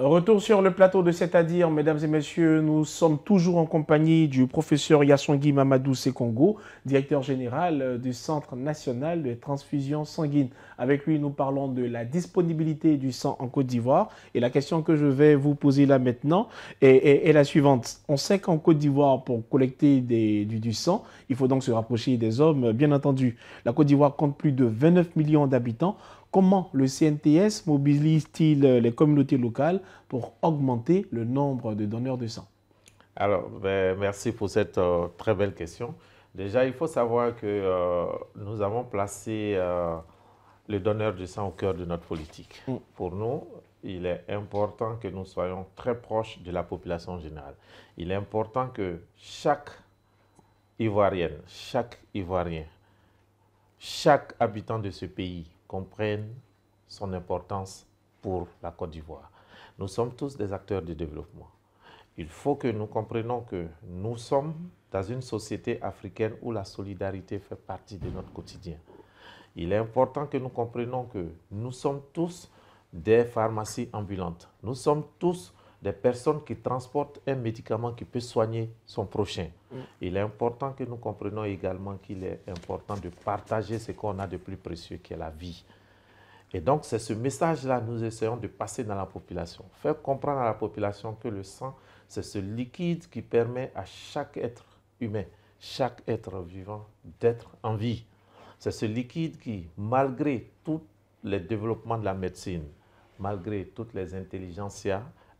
Retour sur le plateau de C'est-à-dire, mesdames et messieurs, nous sommes toujours en compagnie du professeur Yassongui Mamadou Sekongo, directeur général euh, du Centre national de transfusion sanguine. Avec lui, nous parlons de la disponibilité du sang en Côte d'Ivoire. Et la question que je vais vous poser là maintenant est, la suivante. On sait qu'en Côte d'Ivoire, pour collecter du sang, il faut donc se rapprocher des hommes, bien entendu. La Côte d'Ivoire compte plus de 29 millions d'habitants. Comment le CNTS mobilise-t-il euh, les communautés locales pour augmenter le nombre de donneurs de sang Alors, ben, merci pour cette euh, très belle question. Déjà, il faut savoir que euh, nous avons placé le donneur de sang au cœur de notre politique. Mm. Pour nous, il est important que nous soyons très proches de la population générale. Il est important que chaque Ivoirienne, chaque Ivoirien, chaque habitant de ce pays comprennent son importance pour la Côte d'Ivoire. Nous sommes tous des acteurs de développement. Il faut que nous comprenions que nous sommes dans une société africaine où la solidarité fait partie de notre quotidien. Il est important que nous comprenions que nous sommes tous des pharmacies ambulantes. Nous sommes tous des personnes qui transportent un médicament qui peut soigner son prochain. Mm. Il est important que nous comprenions également qu'il est important de partager ce qu'on a de plus précieux, qui est la vie. Et donc, c'est ce message-là que nous essayons de passer dans la population. Faire comprendre à la population que le sang, c'est ce liquide qui permet à chaque être humain, chaque être vivant, d'être en vie. C'est ce liquide qui, malgré tous les développements de la médecine, malgré toutes les intelligences,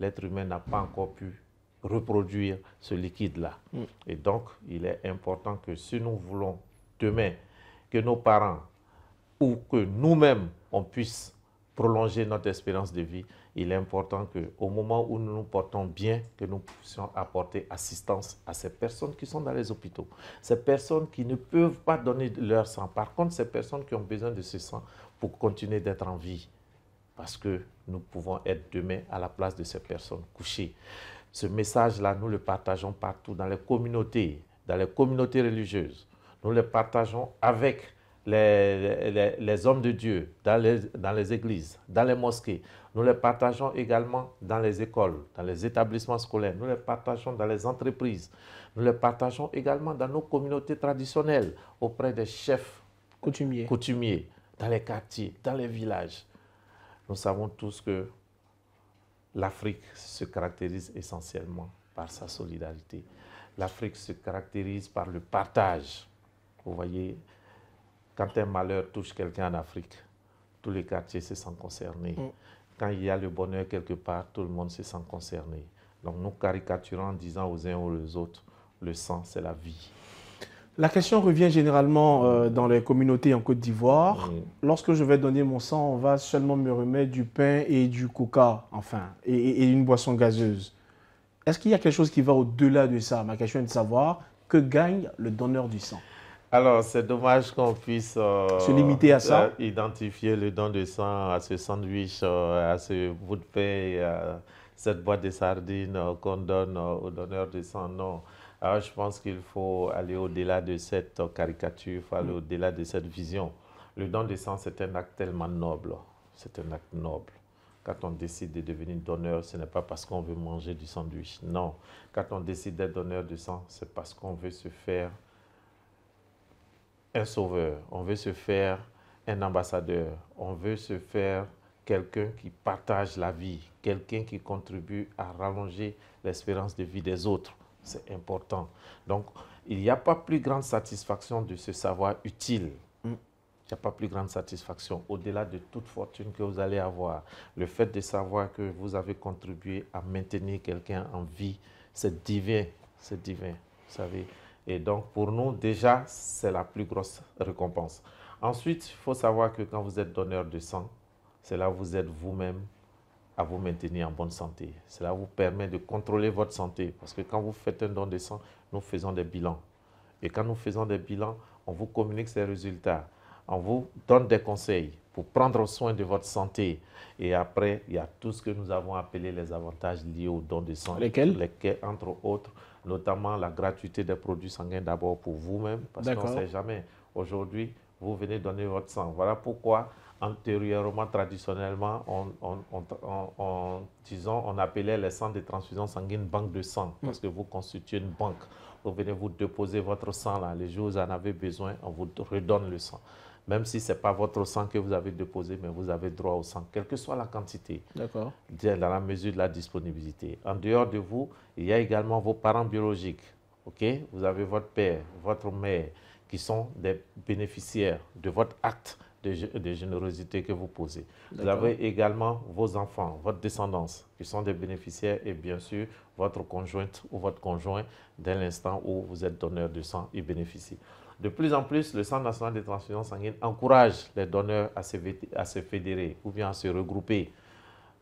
l'être humain n'a pas encore pu reproduire ce liquide-là. Mm. Et donc, il est important que si nous voulons demain que nos parents ou que nous-mêmes, on puisse prolonger notre espérance de vie, il est important qu'au moment où nous nous portons bien, que nous puissions apporter assistance à ces personnes qui sont dans les hôpitaux, ces personnes qui ne peuvent pas donner leur sang. Par contre, ces personnes qui ont besoin de ce sang pour continuer d'être en vie parce que nous pouvons être demain à la place de ces personnes couchées. Ce message-là, nous le partageons partout, dans les communautés, dans les communautés religieuses. Nous le partageons avec les, hommes de Dieu, dans les, églises, dans les mosquées. Nous le partageons également dans les écoles, dans les établissements scolaires. Nous le partageons dans les entreprises. Nous le partageons également dans nos communautés traditionnelles, auprès des chefs coutumiers dans les quartiers, dans les villages. Nous savons tous que l'Afrique se caractérise essentiellement par sa solidarité. L'Afrique se caractérise par le partage. Vous voyez, quand un malheur touche quelqu'un en Afrique, tous les quartiers se sentent concernés. Mm. Quand il y a le bonheur quelque part, tout le monde se sent concerné. Donc nous caricaturons en disant aux uns ou aux autres, le sang, c'est la vie. La question revient généralement euh, dans les communautés en Côte d'Ivoire. Mm. Lorsque je vais donner mon sang, on va seulement me remettre du pain et du coca, enfin, et, une boisson gazeuse. Est-ce qu'il y a quelque chose qui va au-delà de ça Ma question est de savoir que gagne le donneur du sang. Alors, c'est dommage qu'on puisse euh, se limiter à ça. Euh, identifier le don de sang à ce sandwich, à ce bout de pain, à cette boîte de sardines qu'on donne au donneur de sang. Non. Alors ah, je pense qu'il faut aller au-delà de cette caricature, il faut aller mm. au-delà de cette vision. Le don de sang, c'est un acte tellement noble. C'est un acte noble. Quand on décide de devenir donneur, ce n'est pas parce qu'on veut manger du sandwich. Non. Quand on décide d'être donneur de sang, c'est parce qu'on veut se faire un sauveur. On veut se faire un ambassadeur. On veut se faire quelqu'un qui partage la vie, quelqu'un qui contribue à rallonger l'espérance de vie des autres. C'est important. Donc, il n'y a pas plus grande satisfaction de se savoir utile. Mm. Il n'y a pas plus grande satisfaction au-delà de toute fortune que vous allez avoir. Le fait de savoir que vous avez contribué à maintenir quelqu'un en vie, c'est divin, c'est divin, vous savez. Et donc, pour nous, déjà, c'est la plus grosse récompense. Ensuite, il faut savoir que quand vous êtes donneur de sang, c'est là où vous êtes vous-même à vous maintenir en bonne santé. Cela vous permet de contrôler votre santé parce que quand vous faites un don de sang, nous faisons des bilans. Et quand nous faisons des bilans, on vous communique ces résultats, on vous donne des conseils pour prendre soin de votre santé. Et après, il y a tout ce que nous avons appelé les avantages liés au don de sang. Lesquels Lesquels, entre autres, notamment la gratuité des produits sanguins d'abord pour vous-même, parce qu'on ne sait jamais. Aujourd'hui, vous venez donner votre sang. Voilà pourquoi antérieurement, traditionnellement, on, on, on, appelait les centres de transfusion sanguine banque de sang, mm. parce que vous constituez une banque. Vous venez vous déposer votre sang là, les jours où vous en avez besoin, on vous redonne le sang. Même si ce n'est pas votre sang que vous avez déposé, mais vous avez droit au sang, quelle que soit la quantité, D'accord. dans la mesure de la disponibilité. En dehors de vous, il y a également vos parents biologiques. ok Vous avez votre père, votre mère, qui sont des bénéficiaires de votre acte de, générosité que vous posez. Vous avez également vos enfants, votre descendance, qui sont des bénéficiaires, et bien sûr votre conjointe ou votre conjoint dès l'instant où vous êtes donneur de sang et bénéficie. De plus en plus, le Centre national des transfusions sanguines encourage les donneurs à à se fédérer ou bien à se regrouper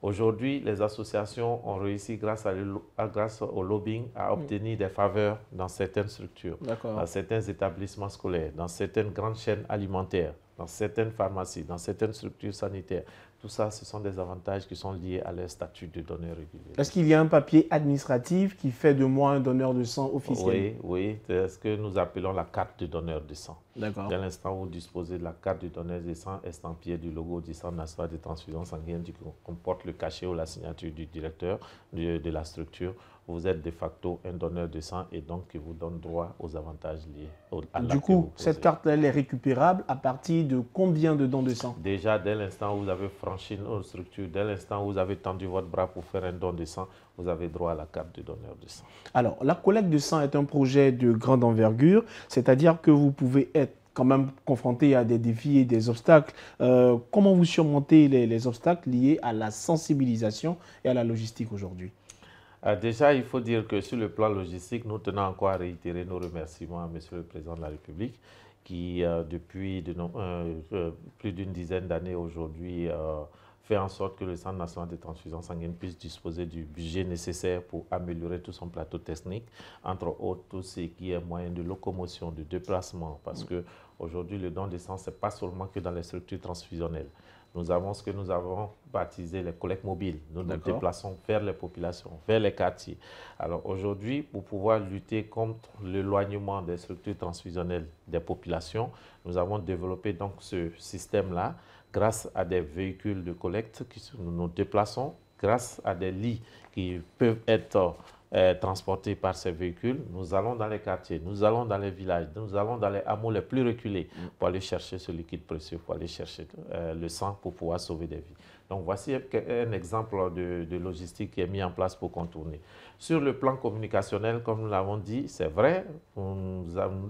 Aujourd'hui, les associations ont réussi, grâce, au lobbying, à mm. obtenir des faveurs dans certaines structures, dans certains établissements scolaires, dans certaines grandes chaînes alimentaires, dans certaines pharmacies, dans certaines structures sanitaires. Tout ça, ce sont des avantages qui sont liés à leur statut de donneur régulier. Est-ce qu'il y a un papier administratif qui fait de moi un donneur de sang officiel Oui, oui. C'est ce que nous appelons la carte de donneur de sang. Dès l'instant où vous disposez de la carte du donneur de sang estampillée du logo du sang national de transfusion sanguine qui comporte le cachet ou la signature du directeur de, la structure, vous êtes de facto un donneur de sang et donc qui vous donne droit aux avantages liés au, à Du coup, cette carte-là, elle est récupérable à partir de combien de dons de sang Déjà, dès l'instant où vous avez franchi nos structure, dès l'instant où vous avez tendu votre bras pour faire un don de sang, vous avez droit à la carte du donneur de sang. Alors, la collecte de sang est un projet de grande envergure, c'est-à-dire que vous pouvez être quand même confronté à des défis et des obstacles. Euh, comment vous surmontez les, obstacles liés à la sensibilisation et à la logistique aujourd'hui euh, Déjà, il faut dire que sur le plan logistique, nous tenons encore à réitérer nos remerciements à M. le Président de la République qui, euh, depuis euh, euh, plus d'une dizaine d'années aujourd'hui, fait en sorte que le Centre national de transfusion sanguine puisse disposer du budget nécessaire pour améliorer tout son plateau technique, entre autres tout ce qui est moyen de locomotion, de déplacement, parce que aujourd'hui le don de sang, ce n'est pas seulement que dans les structures transfusionnelles nous avons ce que nous avons baptisé les collectes mobiles. Nous nous déplaçons vers les populations, vers les quartiers. Alors aujourd'hui, pour pouvoir lutter contre l'éloignement des structures transfusionnelles des populations, nous avons développé donc ce système-là grâce à des véhicules de collecte que nous nous déplaçons, grâce à des lits qui peuvent être euh, transportés par ces véhicules, nous allons dans les quartiers, nous allons dans les villages, nous allons dans les hameaux les plus reculés mm. pour aller chercher ce liquide précieux, pour aller chercher euh, le sang pour pouvoir sauver des vies. Donc voici un exemple de, logistique qui est mis en place pour contourner. Sur le plan communicationnel, comme nous l'avons dit, c'est vrai, nous,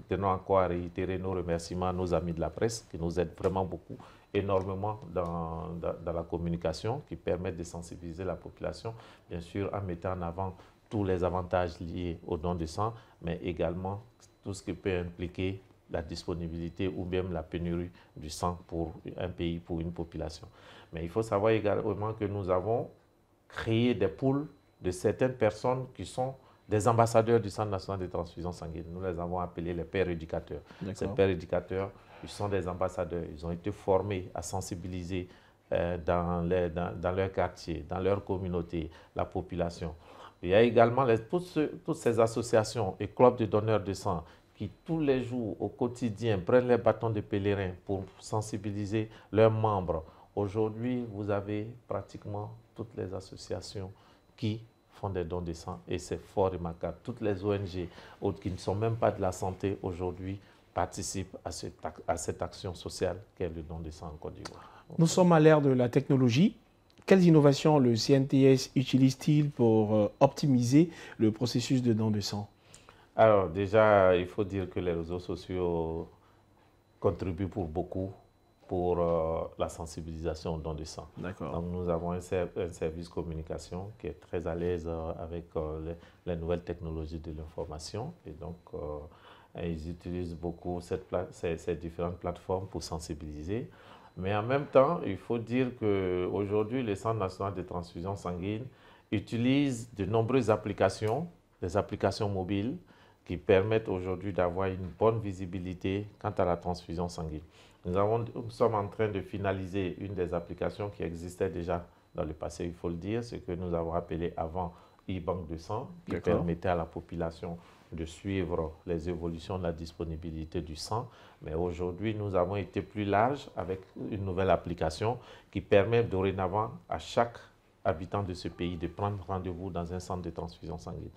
tenons encore à réitérer nos remerciements à nos amis de la presse qui nous aident vraiment beaucoup énormément dans, dans, la communication, qui permettent de sensibiliser la population, bien sûr, en mettant en avant les avantages liés au don de sang, mais également tout ce qui peut impliquer la disponibilité ou même la pénurie du sang pour un pays, pour une population. Mais il faut savoir également que nous avons créé des poules de certaines personnes qui sont des ambassadeurs du Centre national de transfusion sanguine. Nous les avons appelés les pères éducateurs. Ces pères éducateurs, ils sont des ambassadeurs. Ils ont été formés à sensibiliser euh, dans, dans leur quartier, dans leur communauté, la population. Il y a également les, toutes, ces associations et clubs de donneurs de sang qui tous les jours, au quotidien, prennent les bâtons de pèlerin pour sensibiliser leurs membres. Aujourd'hui, vous avez pratiquement toutes les associations qui font des dons de sang et c'est fort remarquable. Toutes les ONG autres qui ne sont même pas de la santé aujourd'hui participent à cette, à cette action sociale qu'est le don de sang en Côte d'Ivoire. Nous sommes à l'ère de la technologie quelles innovations le CNTS utilise-t-il pour euh, optimiser le processus de don de sang Alors déjà, il faut dire que les réseaux sociaux contribuent pour beaucoup pour euh, la sensibilisation au don de sang. Donc nous avons un, service communication qui est très à l'aise euh, avec les, les, nouvelles technologies de l'information et donc ils utilisent beaucoup ces, différentes plateformes pour sensibiliser. Mais en même temps, il faut dire qu'aujourd'hui, le Centre national de transfusion sanguine utilise de nombreuses applications, des applications mobiles, qui permettent aujourd'hui d'avoir une bonne visibilité quant à la transfusion sanguine. Nous, nous, sommes en train de finaliser une des applications qui existait déjà dans le passé, il faut le dire, ce que nous avons appelé avant e-banque de sang qui permettait à la population de suivre les évolutions de la disponibilité du sang. Mais aujourd'hui, nous avons été plus large avec une nouvelle application qui permet dorénavant à chaque habitant de ce pays de prendre rendez-vous dans un centre de transfusion sanguine.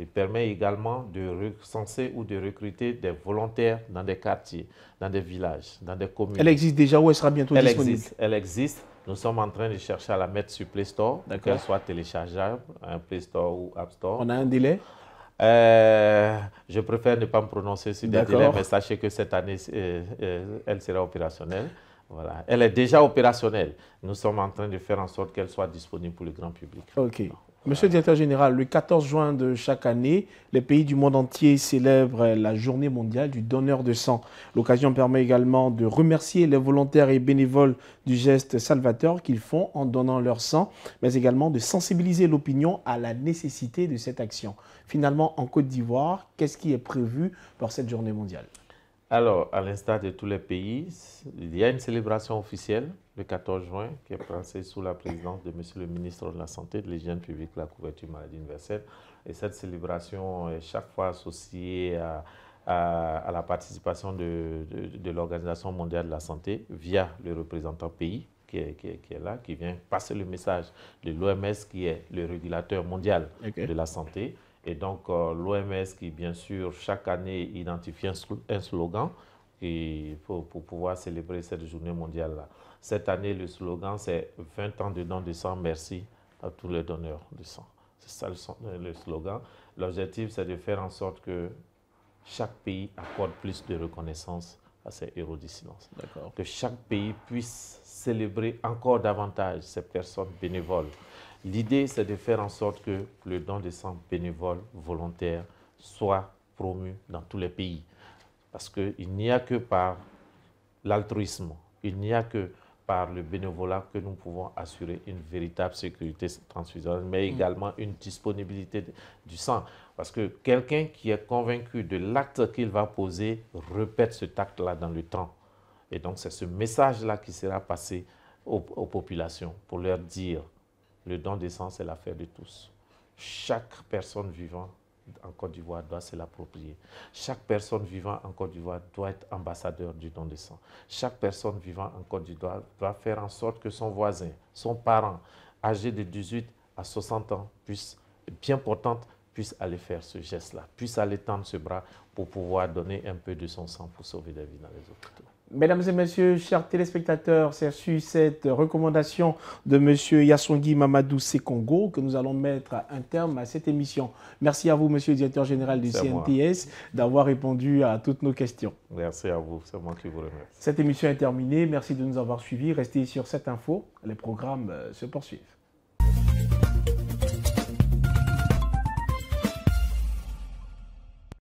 Il permet également de recenser ou de recruter des volontaires dans des quartiers, dans des villages, dans des communes. Elle existe déjà ou elle sera bientôt elle disponible existe, Elle existe nous sommes en train de chercher à la mettre sur Play Store, qu'elle soit téléchargeable, un hein, Play Store ou App Store. On a un délai euh, je préfère ne pas me prononcer sur des délais, mais sachez que cette année, euh, euh, elle sera opérationnelle. Voilà. Elle est déjà opérationnelle. Nous sommes en train de faire en sorte qu'elle soit disponible pour le grand public. OK. Monsieur le directeur général, le 14 juin de chaque année, les pays du monde entier célèbrent la journée mondiale du donneur de sang. L'occasion permet également de remercier les volontaires et bénévoles du geste salvateur qu'ils font en donnant leur sang, mais également de sensibiliser l'opinion à la nécessité de cette action. Finalement, en Côte d'Ivoire, qu'est-ce qui est prévu pour cette journée mondiale Alors, à l'instar de tous les pays, il y a une célébration officielle le 14 juin, qui est passé sous la présidence de Monsieur le ministre de la Santé, de l'Hygiène publique, de la couverture maladie universelle. Et cette célébration est chaque fois associée à, la participation de, l'Organisation mondiale de la santé via le représentant pays qui est, là, qui vient passer le message de l'OMS, qui est le régulateur mondial de la santé. Et donc, euh, l'OMS qui, bien sûr, chaque année identifie un, slogan pour, pour pouvoir célébrer cette journée mondiale-là. Cette année, le slogan, c'est 20 ans de don de sang, merci à tous les donneurs de sang. C'est ça euh, le slogan. L'objectif, c'est de faire en sorte que chaque pays accorde plus de reconnaissance à ces héros du silence. Que chaque pays puisse célébrer encore davantage ces personnes bénévoles. L'idée, c'est de faire en sorte que le don de sang bénévole, volontaire, soit promu dans tous les pays. Parce qu'il n'y a que par l'altruisme, il n'y a que par le bénévolat que nous pouvons assurer une véritable sécurité transfusionnelle, mais mm. également une disponibilité du sang. Parce que quelqu'un qui est convaincu de l'acte qu'il va poser répète cet acte-là dans le temps. Et donc c'est ce message-là qui sera passé aux, populations pour leur dire le don des sang, c'est l'affaire de tous. Chaque personne vivante en Côte d'Ivoire doit se l'approprier. Chaque personne vivant en Côte d'Ivoire doit être ambassadeur du don de sang. Chaque personne vivant en Côte d'Ivoire doit faire en sorte que son voisin, son parent, âgé de 18 à 60 ans, puisse, bien portante, puisse aller faire ce geste-là, puisse aller tendre ce bras pour pouvoir donner un peu de son sang pour sauver des vies dans les hôpitaux. Mesdames et messieurs, chers téléspectateurs, c'est sur cette recommandation de M. Yassongi Mamadou Sekongo que nous allons mettre un terme à cette émission. Merci à vous, Monsieur le directeur général du CNTS, d'avoir répondu à toutes nos questions. Merci à vous, c'est moi qui vous remercie. Cette émission est terminée. Merci de nous avoir suivis. Restez sur cette info. Les programmes euh, se poursuivent.